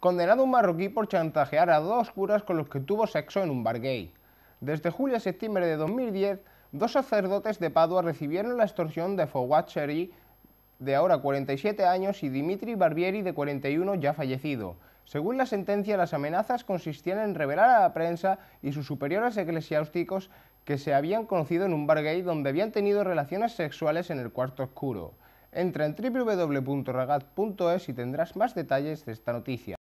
condenado un marroquí por chantajear a dos curas con los que tuvo sexo en un bar gay. Desde julio a septiembre de 2010, dos sacerdotes de Padua recibieron la extorsión de Fouad Cheri, de ahora 47 años, y Dimitri Barbieri, de 41, ya fallecido. Según la sentencia, las amenazas consistían en revelar a la prensa y sus superiores eclesiásticos que se habían conocido en un bar gay donde habían tenido relaciones sexuales en el cuarto oscuro. Entra en www.ragat.es y tendrás más detalles de esta noticia.